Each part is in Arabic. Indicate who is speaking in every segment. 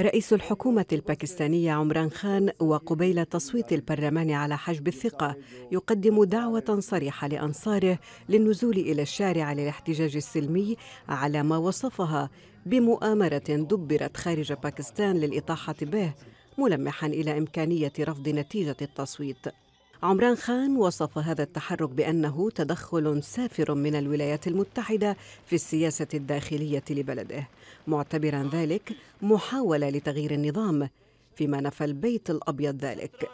Speaker 1: رئيس الحكومة الباكستانية عمران خان وقبيل تصويت البرلمان على حجب الثقة يقدم دعوة صريحة لأنصاره للنزول إلى الشارع للاحتجاج السلمي على ما وصفها بمؤامرة دبرت خارج باكستان للإطاحة به ملمحا إلى إمكانية رفض نتيجة التصويت عمران خان وصف هذا التحرك بأنه تدخل سافر من الولايات المتحدة في السياسة الداخلية لبلده معتبرا ذلك محاولة لتغيير النظام فيما نفى البيت الأبيض ذلك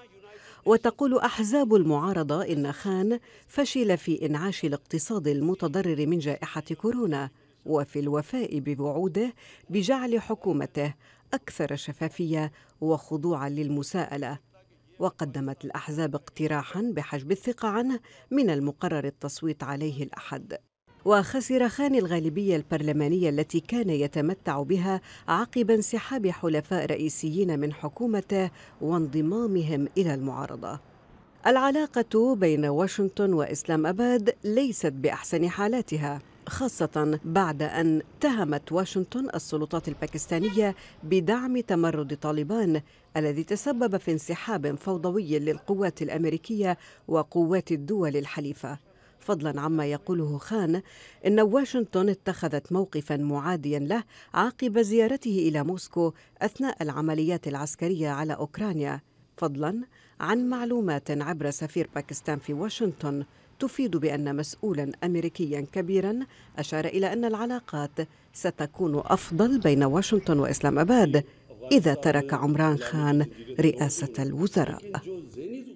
Speaker 1: وتقول احزاب المعارضه ان خان فشل في انعاش الاقتصاد المتضرر من جائحه كورونا وفي الوفاء بوعوده بجعل حكومته اكثر شفافيه وخضوعا للمساءله وقدمت الأحزاب اقتراحا بحجب الثقة عنه من المقرر التصويت عليه الأحد وخسر خان الغالبية البرلمانية التي كان يتمتع بها عقب انسحاب حلفاء رئيسيين من حكومته وانضمامهم إلى المعارضة العلاقة بين واشنطن وإسلام أباد ليست بأحسن حالاتها خاصة بعد أن اتهمت واشنطن السلطات الباكستانية بدعم تمرد طالبان الذي تسبب في انسحاب فوضوي للقوات الأمريكية وقوات الدول الحليفة فضلا عما يقوله خان ان واشنطن اتخذت موقفا معاديا له عقب زيارته الى موسكو اثناء العمليات العسكريه على اوكرانيا فضلا عن معلومات عبر سفير باكستان في واشنطن تفيد بان مسؤولا امريكيا كبيرا اشار الى ان العلاقات ستكون افضل بين واشنطن واسلام اباد اذا ترك عمران خان رئاسه الوزراء